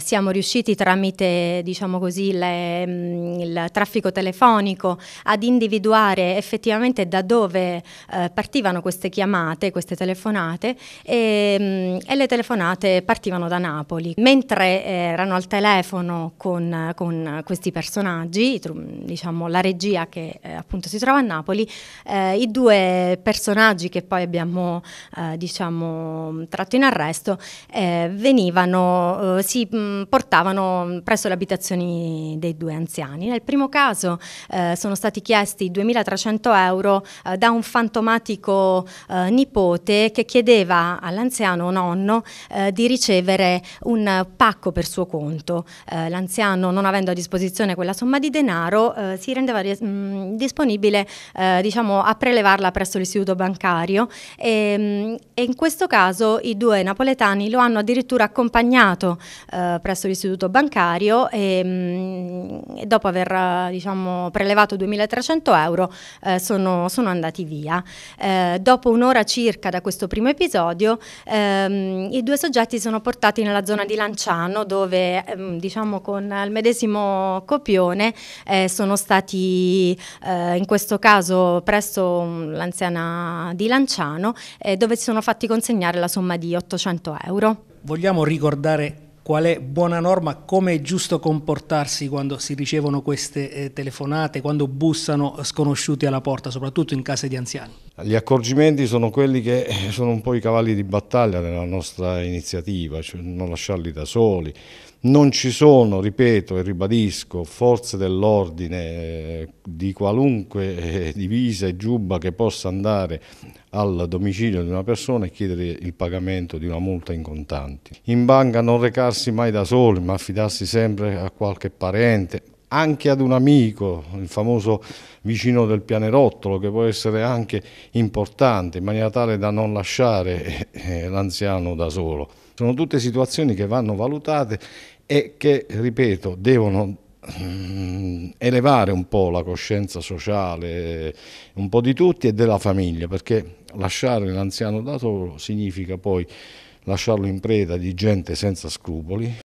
siamo riusciti tramite diciamo così, le, mh, mm, il traffico telefonico ad individuare effettivamente da dove eh, partivano queste chiamate, queste telefonate e, mh, mm, e, le telefonate partivano da Napoli. Mentre eh, erano al telefono con, con questi personaggi, diciamo, la regia che eh, appunto si trova a Napoli, eh, i due personaggi che poi abbiamo eh, diciamo, tratto in arresto venivano, si mm, mh, mm, portavano presso le abitazioni dei due anziani. Nel primo caso eh, sono stati chiesti 2.300 euro eh, da un fantomatico eh, nipote che chiedeva all'anziano nonno eh, di ricevere un pacco per suo conto. Eh, l'anziano, non avendo a disposizione quella somma di denaro, eh, si rendeva mh, mm, disponibile diciamo, a prelevarla presso l'istituto bancario e, ehm, mh, e in questo caso i due napoletani lo hanno addirittura accompagnato eh, presso l'istituto bancario e, ehm, mh, dopo aver diciamo, prelevato 2.300 euro eh, sono, sono, andati via. Eh, dopo un'ora circa da questo primo episodio ehm, i due soggetti sono portati nella zona di Lanciano dove ehm, diciamo con il medesimo copione eh, sono stati eh, in questo caso presso mm, l'anziana di Lanciano eh, dove si sono fatti consegnare la somma di 800 euro. Vogliamo ricordare qual è buona norma, come è giusto comportarsi quando si ricevono queste eh, telefonate, quando bussano sconosciuti alla porta, soprattutto in case di anziani? Gli accorgimenti sono quelli che eh, sono un po' i cavalli di battaglia della nostra iniziativa, cioè non lasciarli da soli. Non ci sono, ripeto e ribadisco, forze dell'ordine eh, di qualunque eh, divisa e giubba che possa andare al domicilio di una persona e chiedere il pagamento di una multa in contanti. In banca non recarsi affidarsi mai da soli, ma affidarsi sempre a qualche parente, anche ad un amico, il famoso vicino del pianerottolo, che può essere anche importante, in maniera tale da non lasciare eh, eh, l'anziano da solo. Sono tutte situazioni che vanno valutate e che, ripeto, devono mm, elevare un po' la coscienza sociale, eh, un po' di tutti e della famiglia, perché lasciare l'anziano da solo significa poi lasciarlo in preda di gente senza scrupoli,